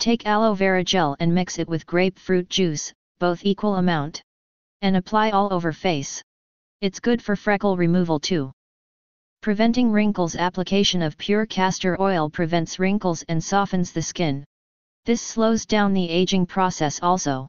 Take aloe vera gel and mix it with grapefruit juice, both equal amount. And apply all over face. It's good for freckle removal too. Preventing wrinkles Application of pure castor oil prevents wrinkles and softens the skin. This slows down the aging process also.